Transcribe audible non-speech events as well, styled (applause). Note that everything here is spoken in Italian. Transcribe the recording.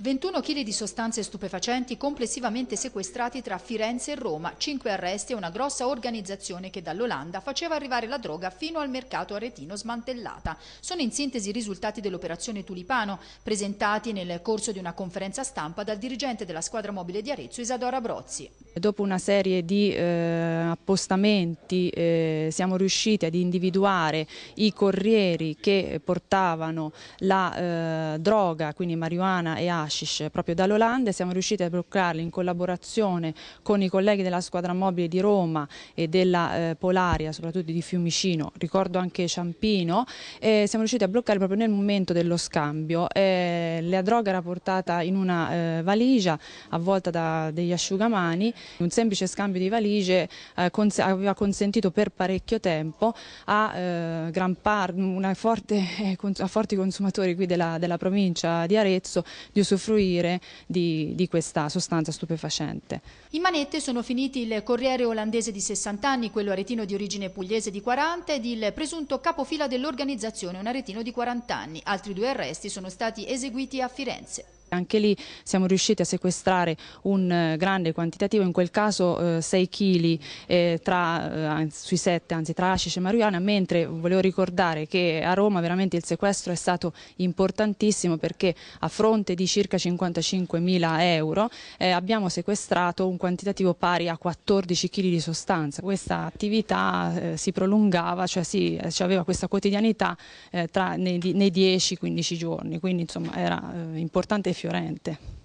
21 kg di sostanze stupefacenti complessivamente sequestrati tra Firenze e Roma, 5 arresti e una grossa organizzazione che dall'Olanda faceva arrivare la droga fino al mercato aretino smantellata. Sono in sintesi i risultati dell'operazione Tulipano, presentati nel corso di una conferenza stampa dal dirigente della squadra mobile di Arezzo, Isadora Brozzi. Dopo una serie di eh, appostamenti eh, siamo riusciti ad individuare i corrieri che portavano la eh, droga, quindi marijuana e acqua, hashish. Proprio dall'Olanda siamo riusciti a bloccarli in collaborazione con i colleghi della squadra mobile di Roma e della eh, Polaria, soprattutto di Fiumicino, ricordo anche Ciampino, e siamo riusciti a bloccarli proprio nel momento dello scambio. Eh, la droga era portata in una eh, valigia avvolta da degli asciugamani, un semplice scambio di valigie eh, cons aveva consentito per parecchio tempo a eh, gran parte, una forte, (laughs) a forti consumatori qui della, della provincia di Arezzo di usufruire usufruire di, di questa sostanza stupefacente. In manette sono finiti il corriere olandese di 60 anni, quello aretino di origine pugliese di 40 ed il presunto capofila dell'organizzazione, un aretino di 40 anni. Altri due arresti sono stati eseguiti a Firenze. Anche lì siamo riusciti a sequestrare un eh, grande quantitativo, in quel caso 6 eh, kg eh, sui 7, anzi tra hashish e marijuana, mentre volevo ricordare che a Roma veramente il sequestro è stato importantissimo perché a fronte di circa circa 55.000 euro, eh, abbiamo sequestrato un quantitativo pari a 14 kg di sostanza. Questa attività eh, si prolungava, cioè, si, eh, cioè aveva questa quotidianità eh, tra, nei, nei 10-15 giorni, quindi insomma era eh, importante e fiorente.